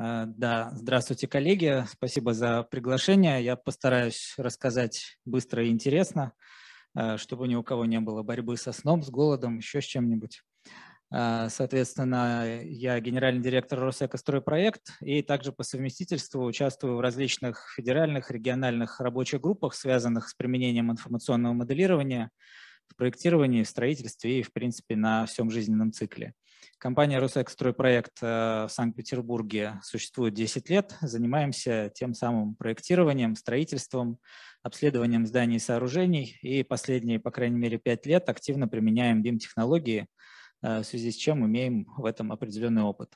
А, да, здравствуйте, коллеги. Спасибо за приглашение. Я постараюсь рассказать быстро и интересно, а, чтобы ни у кого не было борьбы со сном, с голодом, еще с чем-нибудь. А, соответственно, я генеральный директор Росэкостройпроект и также по совместительству участвую в различных федеральных, региональных рабочих группах, связанных с применением информационного моделирования в проектировании, в строительстве и, в принципе, на всем жизненном цикле. Компания стройпроект э, в Санкт-Петербурге существует 10 лет. Занимаемся тем самым проектированием, строительством, обследованием зданий и сооружений. И последние, по крайней мере, 5 лет активно применяем BIM-технологии, э, в связи с чем имеем в этом определенный опыт.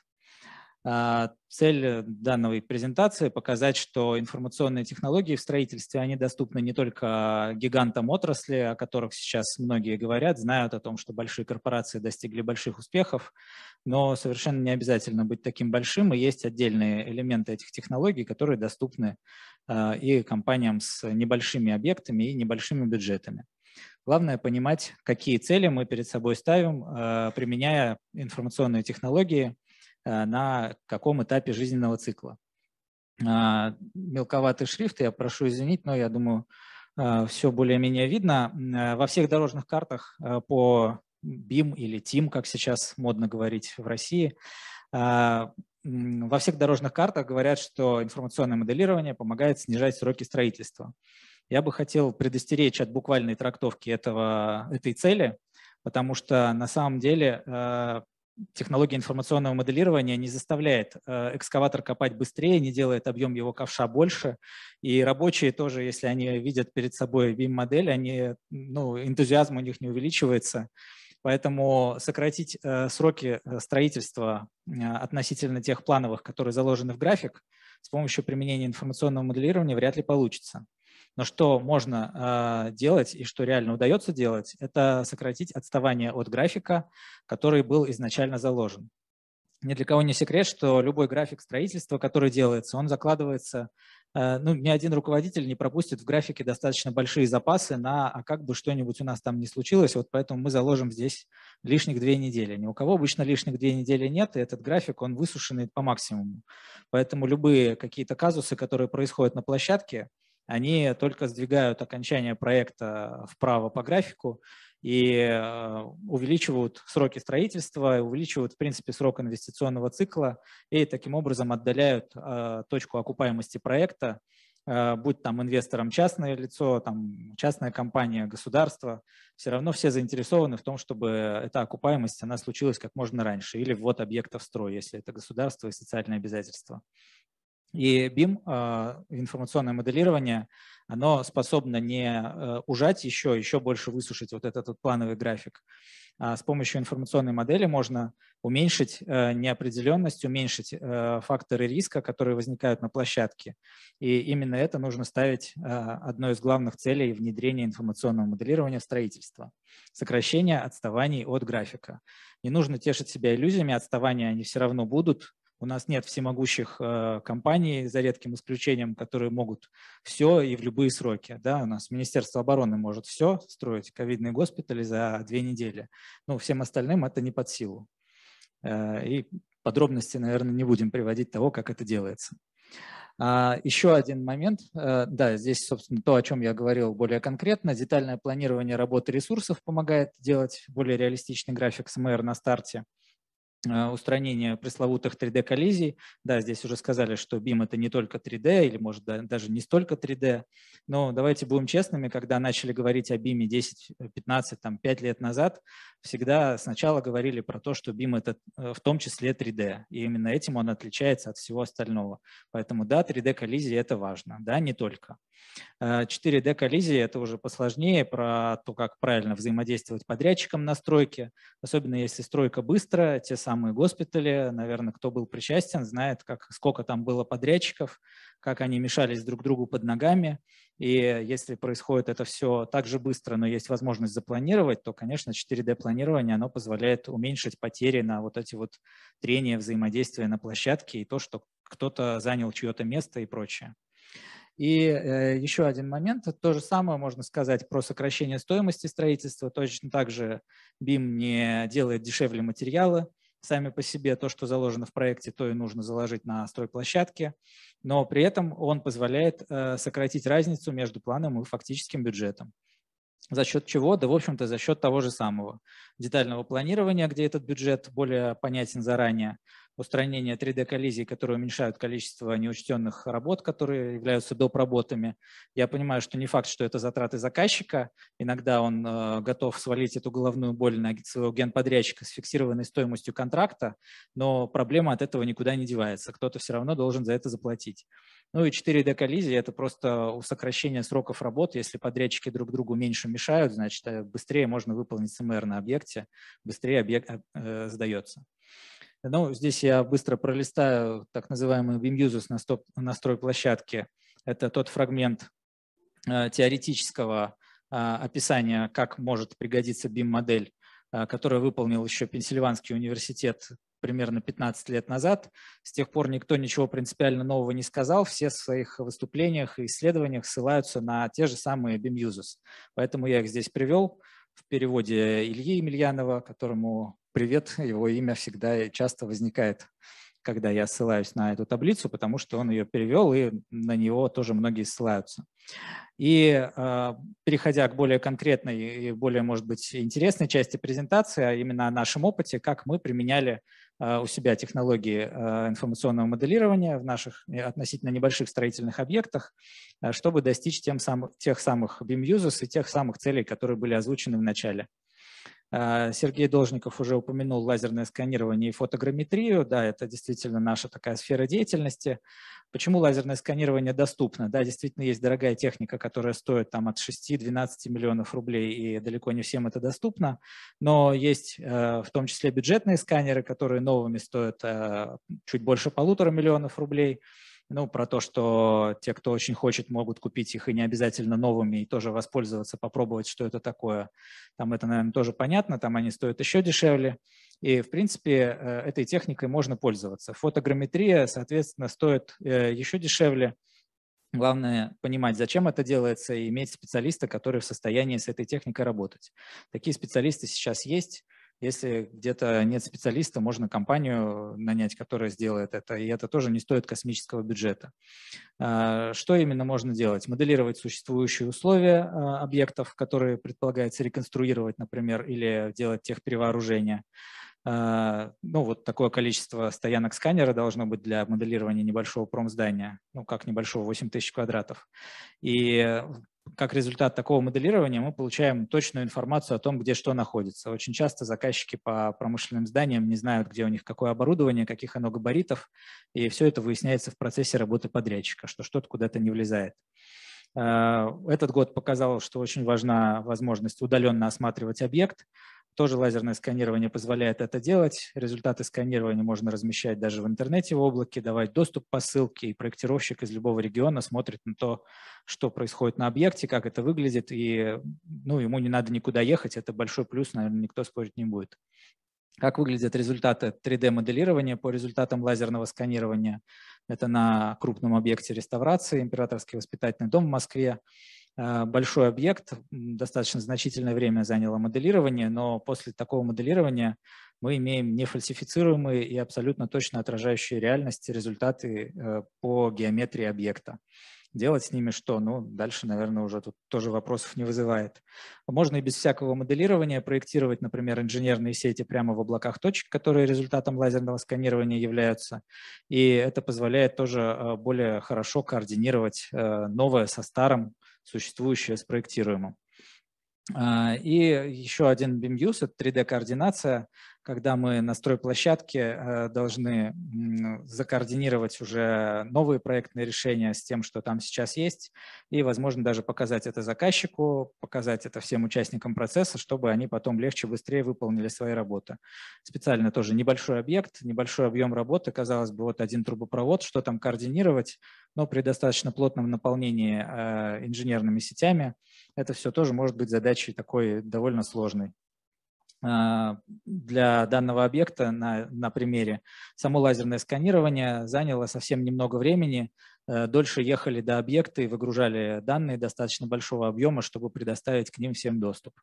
А, цель данной презентации – показать, что информационные технологии в строительстве, они доступны не только гигантам отрасли, о которых сейчас многие говорят, знают о том, что большие корпорации достигли больших успехов, но совершенно не обязательно быть таким большим, и есть отдельные элементы этих технологий, которые доступны а, и компаниям с небольшими объектами и небольшими бюджетами. Главное понимать, какие цели мы перед собой ставим, а, применяя информационные технологии Э, на каком этапе жизненного цикла. А, мелковатый шрифт, я прошу извинить, но я думаю, э, все более-менее видно. Э, во всех дорожных картах по BIM или TIM, как сейчас модно говорить в России, а, во всех дорожных картах говорят, что информационное моделирование помогает снижать сроки строительства. Я бы хотел предостеречь от буквальной трактовки этого, этой цели, потому что на самом деле технология информационного моделирования не заставляет э, экскаватор копать быстрее, не делает объем его ковша больше. И рабочие тоже, если они видят перед собой BIM-модель, они, ну, энтузиазм у них не увеличивается. Поэтому сократить э, сроки э, строительства относительно тех плановых, которые заложены в график, с помощью применения информационного моделирования вряд ли получится. Но что можно э, делать и что реально удается делать, это сократить отставание от графика, который был изначально заложен. Ни для кого не секрет, что любой график строительства, который делается, он закладывается э, ну, ни один руководитель не пропустит в графике достаточно большие запасы на, а как бы что-нибудь у нас там не случилось, вот поэтому мы заложим здесь лишних две недели. Ни у кого обычно лишних две недели нет, и этот график, он высушенный по максимуму. Поэтому любые какие-то казусы, которые происходят на площадке, они только сдвигают окончание проекта вправо по графику и э, увеличивают сроки строительства, увеличивают, в принципе, срок инвестиционного цикла и таким образом отдаляют э, точку окупаемости проекта, э, будь там инвестором частное лицо, там частная компания, государство, все равно все заинтересованы в том, чтобы эта окупаемость, она случилась как можно раньше, или ввод объекта в строй, если это государство и социальные обязательства. И BIM, а, информационное моделирование, оно способно не э, ужать еще, еще больше высушить вот этот вот плановый график. А с помощью информационной модели можно уменьшить э, неопределенность, уменьшить э, факторы риска, которые возникают на площадке. И именно это нужно ставить а, одной из главных целей внедрения информационного моделирования в строительство. Сокращение отставаний от графика. Не нужно тешить себя иллюзиями, отставания они все равно будут, у нас нет всемогущих э, компаний, за редким исключением, которые могут все и в любые сроки. Да? У нас Министерство обороны может все строить, ковидные госпитали за две недели. Но ну, всем остальным это не под силу. Э, и подробности, наверное, не будем приводить того, как это делается. А, Еще один момент. Э, да, здесь, собственно, то, о чем я говорил более конкретно. Детальное планирование работы ресурсов помогает делать более реалистичный график СМР на старте. Э, устранение пресловутых 3D-коллизий. Да, здесь уже сказали, что BIM это не только 3D или, может, даже не столько 3D. Но давайте будем честными, когда начали говорить о BIM 10, 15, там, 5 лет назад, всегда сначала говорили про то, что BIM это э, в том числе 3D. И именно этим он отличается от всего остального. Поэтому да, 3D-коллизии это важно, да, не только. 4D-коллизии э, это уже посложнее про то, как правильно взаимодействовать подрядчиком на стройке, особенно если стройка быстрая, те самые самые госпитали. Наверное, кто был причастен, знает, как, сколько там было подрядчиков, как они мешались друг другу под ногами. И если происходит это все так же быстро, но есть возможность запланировать, то, конечно, 4D-планирование, оно позволяет уменьшить потери на вот эти вот трения, взаимодействия на площадке и то, что кто-то занял чье-то место и прочее. И э, еще один момент, то же самое можно сказать про сокращение стоимости строительства, точно так же BIM не делает дешевле материалы, сами по себе. То, что заложено в проекте, то и нужно заложить на стройплощадке. Но при этом он позволяет э, сократить разницу между планом и фактическим бюджетом. За счет чего? Да, в общем-то, за счет того же самого детального планирования, где этот бюджет более понятен заранее, устранения 3D-коллизий, которые уменьшают количество неучтенных работ, которые являются доп. работами. Я понимаю, что не факт, что это затраты заказчика. Иногда он э, готов свалить эту головную боль на своего генподрядчика с фиксированной стоимостью контракта, но проблема от этого никуда не девается. Кто-то все равно должен за это заплатить. Ну и 4D-коллизии – это просто сокращение сроков работ, Если подрядчики друг другу меньше мешают, значит, э, быстрее можно выполнить СМР на объекте, быстрее объект э, э, сдается. Ну, здесь я быстро пролистаю так называемый Vim Users настрой площадки. Это тот фрагмент э, теоретического э, описания, как может пригодиться BIM-модель, э, а, которую выполнил еще Пенсильванский университет примерно 15 лет назад. С тех пор никто ничего принципиально нового не сказал. Все в своих выступлениях и исследованиях ссылаются на те же самые BIM Users. Поэтому я их здесь привел в переводе Ильи Емельянова, которому привет, его имя всегда часто возникает, когда я ссылаюсь на эту таблицу, потому что он ее перевел, и на него тоже многие ссылаются. И а, переходя к более конкретной и более, может быть, интересной части презентации, а именно о нашем опыте, как мы применяли а, у себя технологии а, информационного моделирования в наших относительно небольших строительных объектах, чтобы достичь тем сам, тех самых BIM-users и тех самых целей, которые были озвучены в начале. А, Сергей Должников уже упомянул лазерное сканирование и фотограмметрию. Да, это действительно наша такая сфера деятельности. Почему лазерное сканирование доступно? Да, действительно есть дорогая техника, которая стоит там от 6-12 миллионов рублей, и далеко не всем это доступно. Но есть э, в том числе бюджетные сканеры, которые новыми стоят э, чуть больше полутора миллионов рублей ну, про то, что те, кто очень хочет, могут купить их и не обязательно новыми, и тоже воспользоваться, попробовать, что это такое. Там это, наверное, тоже понятно, там они стоят еще дешевле. И, в принципе, э, этой техникой можно пользоваться. Фотограмметрия, соответственно, стоит э, еще дешевле. Главное понимать, зачем это делается, и иметь специалиста, который в состоянии с этой техникой работать. Такие специалисты сейчас есть. Если где-то нет специалиста, можно компанию нанять, которая сделает это, и это тоже не стоит космического бюджета. А, что именно можно делать? Моделировать существующие условия а, объектов, которые предполагается реконструировать, например, или делать техперевооружение а, ну, вот такое количество стоянок сканера должно быть для моделирования небольшого промздания, ну, как небольшого, 8 тысяч квадратов. И как результат такого моделирования мы получаем точную информацию о том, где что находится. Очень часто заказчики по промышленным зданиям не знают, где у них какое оборудование, каких оно габаритов, и все это выясняется в процессе работы подрядчика, что что-то куда-то не влезает. Э, этот год показал, что очень важна возможность удаленно осматривать объект. Тоже лазерное сканирование позволяет это делать. Результаты сканирования можно размещать даже в интернете в облаке, давать доступ по ссылке, и проектировщик из любого региона смотрит на то, что происходит на объекте, как это выглядит, и ну, ему не надо никуда ехать. Это большой плюс, наверное, никто спорить не будет. Как выглядят результаты 3D-моделирования по результатам лазерного сканирования? Это на крупном объекте реставрации, императорский воспитательный дом в Москве. Э, большой объект, достаточно значительное время заняло моделирование, но после такого моделирования мы имеем нефальсифицируемые и абсолютно точно отражающие реальность результаты э, по геометрии объекта делать с ними что, ну, дальше, наверное, уже тут тоже вопросов не вызывает. Можно и без всякого моделирования проектировать, например, инженерные сети прямо в облаках точек, которые результатом лазерного сканирования являются, и это позволяет тоже э, более хорошо координировать э, новое со старым, существующее с проектируемым. А, и еще один BIM-use это 3D-координация, когда мы на стройплощадке э, должны закоординировать уже новые проектные решения с тем, что там сейчас есть, и, возможно, даже показать это заказчику, показать это всем участникам процесса, чтобы они потом легче, быстрее выполнили свои работы. Специально тоже небольшой объект, небольшой объем работы, казалось бы, вот один трубопровод, что там координировать, но при достаточно плотном наполнении э, инженерными сетями – это все тоже может быть задачей такой довольно сложной. А, для данного объекта на, на примере само лазерное сканирование заняло совсем немного времени. Э, дольше ехали до объекта и выгружали данные достаточно большого объема, чтобы предоставить к ним всем доступ.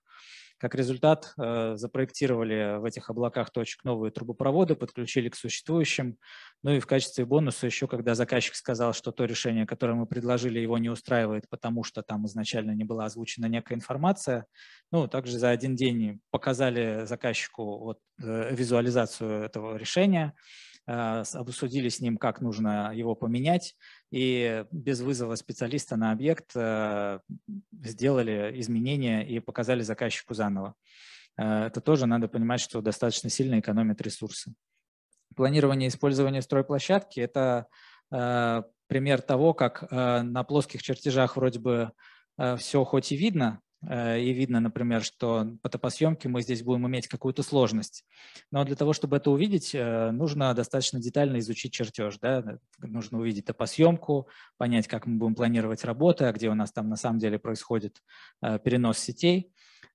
Как результат, э, запроектировали в этих облаках точек новые трубопроводы, подключили к существующим. Ну и в качестве бонуса еще, когда заказчик сказал, что то решение, которое мы предложили, его не устраивает, потому что там изначально не была озвучена некая информация, ну, также за один день показали заказчику вот, э, визуализацию этого решения, э, обсудили с ним, как нужно его поменять, и без вызова специалиста на объект э, сделали изменения и показали заказчику заново. Э, это тоже надо понимать, что достаточно сильно экономит ресурсы. Планирование использования стройплощадки – это э, пример того, как на плоских чертежах вроде бы все хоть и видно, Э, и видно, например, что по топосъемке мы здесь будем иметь какую-то сложность. Но для того, чтобы это увидеть, э, нужно достаточно детально изучить чертеж. Да? Нужно увидеть топосъемку, понять, как мы будем планировать работу, а где у нас там на самом деле происходит э, перенос сетей.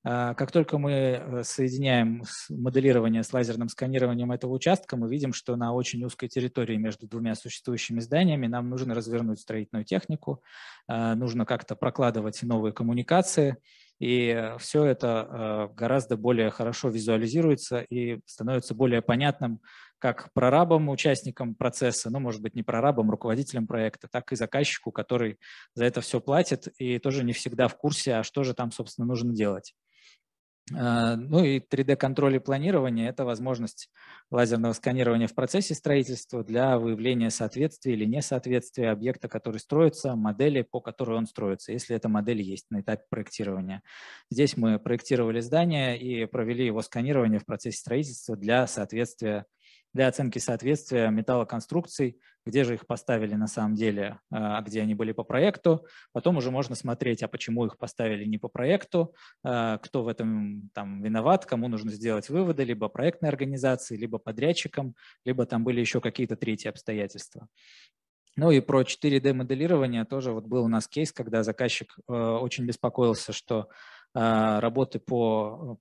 А, как только мы э, соединяем моделирование с лазерным сканированием этого участка, мы видим, что на очень узкой территории между двумя существующими зданиями нам нужно развернуть строительную технику, а, нужно как-то прокладывать новые коммуникации, и все это э, гораздо более хорошо визуализируется и становится более понятным как прорабам, участникам процесса, ну, может быть, не прорабам, руководителям проекта, так и заказчику, который за это все платит и тоже не всегда в курсе, а что же там, собственно, нужно делать. А, ну и 3D-контроль и планирование – это возможность лазерного сканирования в процессе строительства для выявления соответствия или несоответствия объекта, который строится, модели, по которой он строится, если эта модель есть на этапе проектирования. Здесь мы проектировали здание и провели его сканирование в процессе строительства для соответствия для оценки соответствия металлоконструкций, где же их поставили на самом деле, а, а где они были по проекту. Потом уже можно смотреть, а почему их поставили не по проекту, а, кто в этом там виноват, кому нужно сделать выводы, либо проектной организации, либо подрядчикам, либо там были еще какие-то третьи обстоятельства. Ну и про 4D-моделирование тоже вот был у нас кейс, когда заказчик э, очень беспокоился, что а, работы по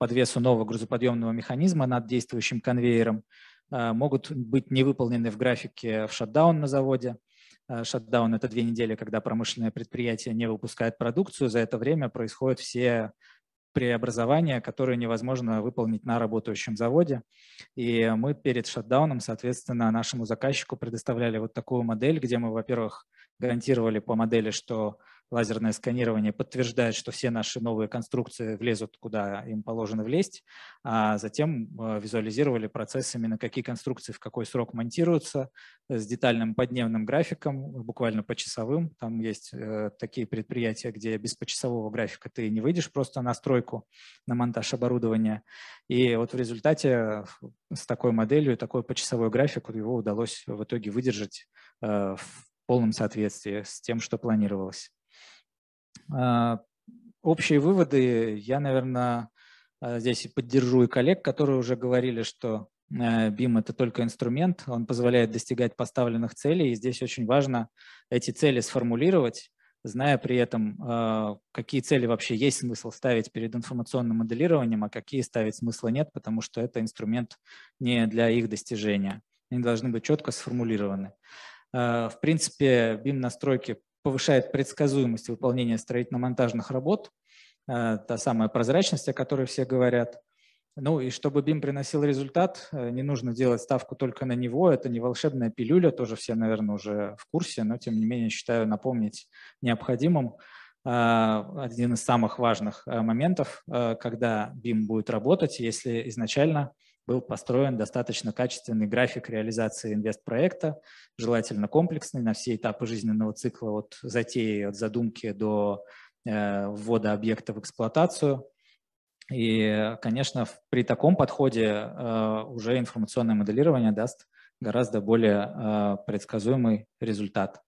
подвесу нового грузоподъемного механизма над действующим конвейером Э, могут быть не выполнены в графике в шатдаун на заводе. Э, шатдаун – это две недели, когда промышленное предприятие не выпускает продукцию. За это время происходят все преобразования, которые невозможно выполнить на работающем заводе. И мы перед шатдауном, соответственно, нашему заказчику предоставляли вот такую модель, где мы, во-первых, гарантировали по модели, что лазерное сканирование подтверждает, что все наши новые конструкции влезут, куда им положено влезть, а затем э, визуализировали процессами, на какие конструкции в какой срок монтируются, э, с детальным подневным графиком, буквально по часовым. Там есть э, такие предприятия, где без почасового графика ты не выйдешь просто на стройку, на монтаж оборудования. И вот в результате с такой моделью, такой почасовой график его удалось в итоге выдержать в полном соответствии с тем, что планировалось. А, общие выводы я, наверное, а, здесь и поддержу и коллег, которые уже говорили, что BIM э, – это только инструмент, он позволяет достигать поставленных целей, и здесь очень важно эти цели сформулировать, зная при этом, а, какие цели вообще есть смысл ставить перед информационным моделированием, а какие ставить смысла нет, потому что это инструмент не для их достижения. Они должны быть четко сформулированы. В принципе, BIM-настройки повышает предсказуемость выполнения строительно-монтажных работ, э, та самая прозрачность, о которой все говорят. Ну и чтобы BIM приносил результат, э, не нужно делать ставку только на него. Это не волшебная пилюля, тоже все, наверное, уже в курсе, но тем не менее считаю напомнить необходимым э, один из самых важных моментов, когда BIM будет работать, если изначально был построен достаточно качественный график реализации инвестпроекта, желательно комплексный на все этапы жизненного цикла от затеи, от задумки до э, ввода объекта в эксплуатацию. И, конечно, при таком подходе э, уже информационное моделирование даст гораздо более э, предсказуемый результат.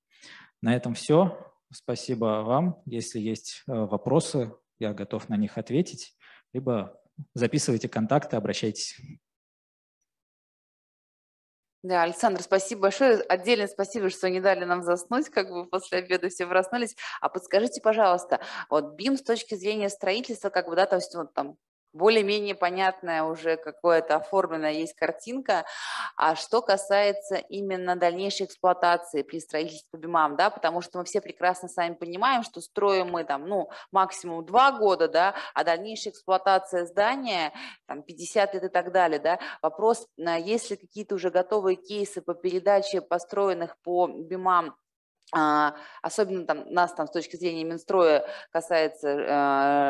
На этом все. Спасибо вам. Если есть вопросы, я готов на них ответить. Либо записывайте контакты, обращайтесь. Да, Александр, спасибо большое. отдельное спасибо, что не дали нам заснуть, как бы после обеда все проснулись. А подскажите, пожалуйста, вот БИМ с точки зрения строительства, как бы, да, то есть вот там более-менее понятная уже какое-то оформленная есть картинка. А что касается именно дальнейшей эксплуатации при строительстве БИМАМ, да, потому что мы все прекрасно сами понимаем, что строим мы там, ну, максимум два года, да, а дальнейшая эксплуатация здания, там, 50 лет и так далее, да. Вопрос, э, есть ли какие-то уже готовые кейсы по передаче построенных по БИМАМ а, особенно там, нас там с точки зрения Минстроя касается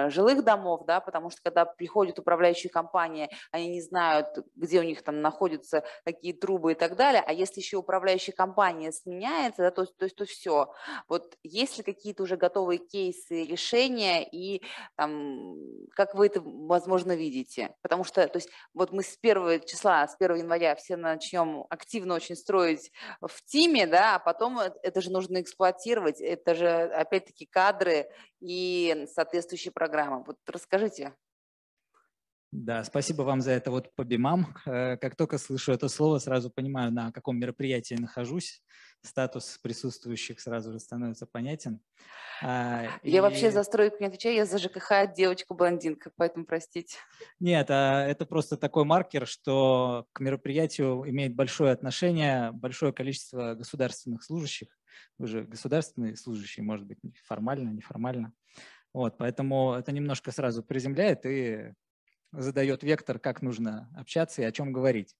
э, жилых домов, да, потому что когда приходят управляющие компании, они не знают, где у них там находятся какие трубы и так далее, а если еще управляющая компания сменяется, да, то, то есть то все. Вот есть ли какие-то уже готовые кейсы, решения и там, как вы это, возможно, видите? Потому что, то есть вот мы с первого числа, с 1 января все начнем активно очень строить в Тиме, да, а потом э, это же нужно нужно эксплуатировать. Это же, опять-таки, кадры и соответствующие программы. Вот расскажите. Да, спасибо вам за это вот по бимам. Э, как только слышу это слово, сразу понимаю, на каком мероприятии нахожусь. Статус присутствующих сразу же становится понятен. А, я И... вообще за стройку не отвечаю, я за ЖКХ девочка-блондинка, поэтому простите. Нет, а это просто такой маркер, что к мероприятию имеет большое отношение большое количество государственных служащих. Вы же государственный служащий, может быть, формально, неформально. Вот, поэтому это немножко сразу приземляет и задает вектор, как нужно общаться и о чем говорить.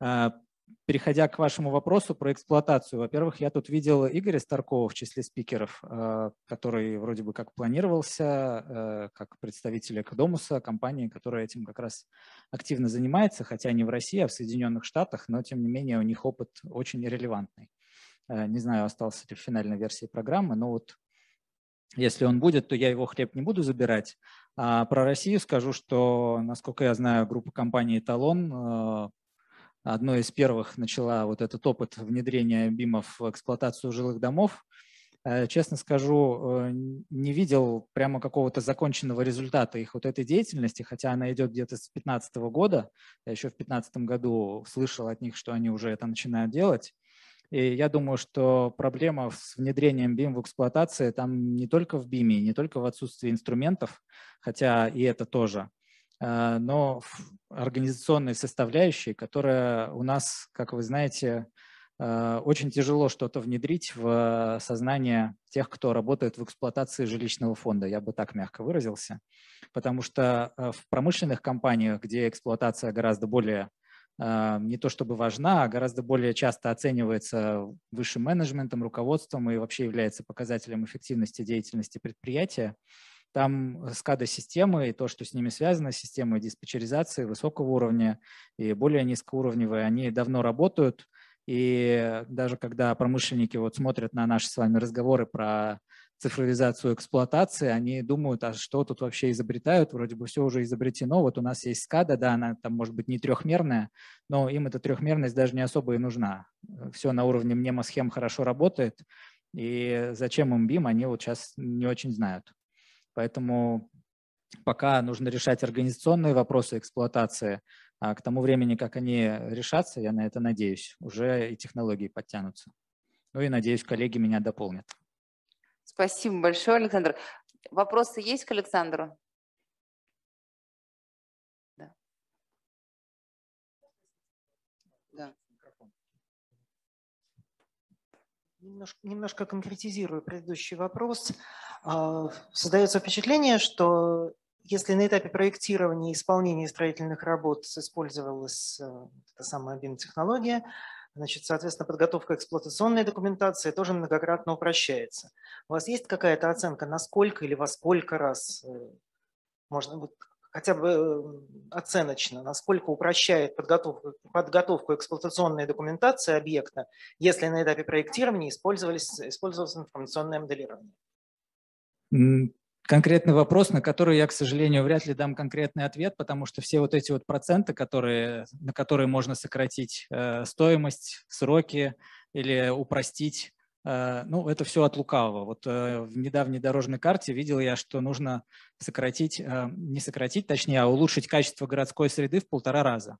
А, переходя к вашему вопросу про эксплуатацию. Во-первых, я тут видел Игоря Старкова в числе спикеров, а, который вроде бы как планировался, а, как представитель Экодомуса, компании, которая этим как раз активно занимается, хотя не в России, а в Соединенных Штатах, но тем не менее у них опыт очень релевантный. Э, не знаю, остался ли в финальной версии программы, но вот если он будет, то я его хлеб не буду забирать. А про Россию скажу, что, насколько я знаю, группа компаний «Талон» э, одной из первых начала вот этот опыт внедрения бимов в эксплуатацию жилых домов. Э, честно скажу, не видел прямо какого-то законченного результата их вот этой деятельности, хотя она идет где-то с 2015 года. Я еще в 2015 году слышал от них, что они уже это начинают делать. И я думаю, что проблема с внедрением BIM в эксплуатации там не только в BIM, не только в отсутствии инструментов, хотя и это тоже, э, но в организационной составляющей, которая у нас, как вы знаете, э, очень тяжело что-то внедрить в сознание тех, кто работает в эксплуатации жилищного фонда, я бы так мягко выразился, потому что э, в промышленных компаниях, где эксплуатация гораздо более а, не то чтобы важна, а гораздо более часто оценивается высшим менеджментом, руководством и вообще является показателем эффективности деятельности предприятия. Там скада-системы и то, что с ними связано, системы диспетчеризации высокого уровня и более низкоуровневые, они давно работают. И даже когда промышленники вот смотрят на наши с вами разговоры про цифровизацию эксплуатации, они думают, а что тут вообще изобретают, вроде бы все уже изобретено, вот у нас есть скада, да, она там может быть не трехмерная, но им эта трехмерность даже не особо и нужна. Все на уровне мнемосхем хорошо работает, и зачем им BIM, они вот сейчас не очень знают. Поэтому пока нужно решать организационные вопросы эксплуатации, а к тому времени, как они решатся, я на это надеюсь, уже и технологии подтянутся. Ну и надеюсь, коллеги меня дополнят. Спасибо большое, Александр. Вопросы есть к Александру? Да. да. Немножко, немножко конкретизирую предыдущий вопрос. А, создается впечатление, что если на этапе проектирования и исполнения строительных работ использовалась а, эта самая BIM-технология, Значит, соответственно, подготовка эксплуатационной документации тоже многократно упрощается. У вас есть какая-то оценка, насколько или во сколько раз э, можно будет хотя бы э, оценочно, насколько упрощает подготовку, подготовку эксплуатационной документации объекта, если на этапе проектирования использовались, использовалось информационное моделирование? конкретный вопрос, на который я, к сожалению, вряд ли дам конкретный ответ, потому что все вот эти вот проценты, которые, на которые можно сократить э, стоимость, сроки или упростить, э, ну, это все от лукавого. Вот э, в недавней дорожной карте видел я, что нужно сократить, э, не сократить, точнее, а улучшить качество городской среды в полтора раза.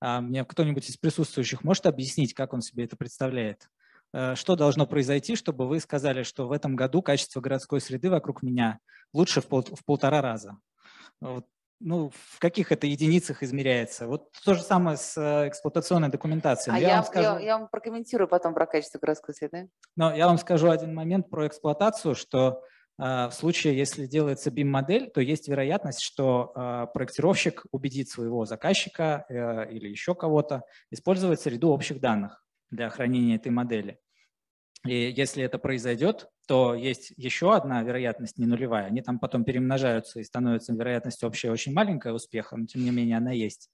А мне кто-нибудь из присутствующих может объяснить, как он себе это представляет? Э, что должно произойти, чтобы вы сказали, что в этом году качество городской среды вокруг меня лучше в, пол, в полтора раза? Вот, ну, в каких это единицах измеряется? Вот то же самое с э, эксплуатационной документацией. а я, я, вам скажу... я, я вам прокомментирую потом про качество городской среды. Но я вам скажу один момент про эксплуатацию, что э, в случае, если делается BIM-модель, то есть вероятность, что проектировщик убедит своего заказчика или еще кого-то использовать среду общих данных для хранения этой модели. И если это произойдет, то есть еще одна вероятность не нулевая. Они там потом перемножаются и становятся вероятность общая очень маленькая успеха, но тем не менее она есть.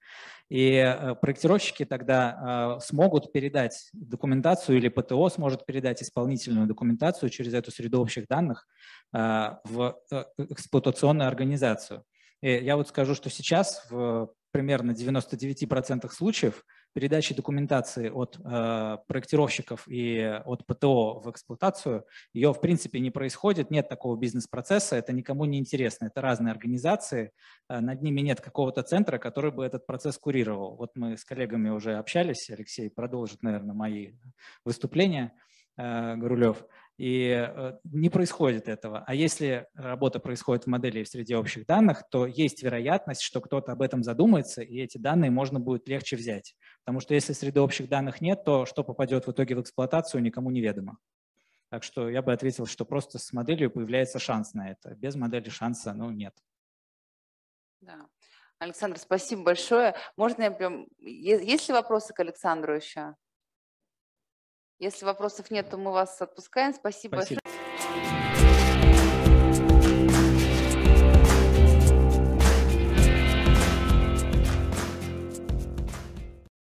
И э, проектировщики тогда э, смогут передать документацию или ПТО сможет передать исполнительную документацию через эту среду общих данных э, в эксплуатационную организацию. И я вот скажу, что сейчас в примерно 99% случаев передачи документации от э, проектировщиков и от ПТО в эксплуатацию, ее в принципе не происходит, нет такого бизнес-процесса, это никому не интересно, это разные организации, э, над ними нет какого-то центра, который бы этот процесс курировал. Вот мы с коллегами уже общались, Алексей продолжит, наверное, мои выступления. Э, Грулев. Э, и э, не происходит этого. А если работа происходит в модели и в среде общих данных, то есть вероятность, что кто-то об этом задумается, и эти данные можно будет легче взять. Потому что если среды общих данных нет, то что попадет в итоге в эксплуатацию, никому неведомо. Так что я бы ответил, что просто с моделью появляется шанс на это. Без модели шанса, ну, нет. Да. Александр, спасибо большое. Можно я прям... Есть ли вопросы к Александру еще? Если вопросов нет, то мы вас отпускаем. Спасибо, Спасибо.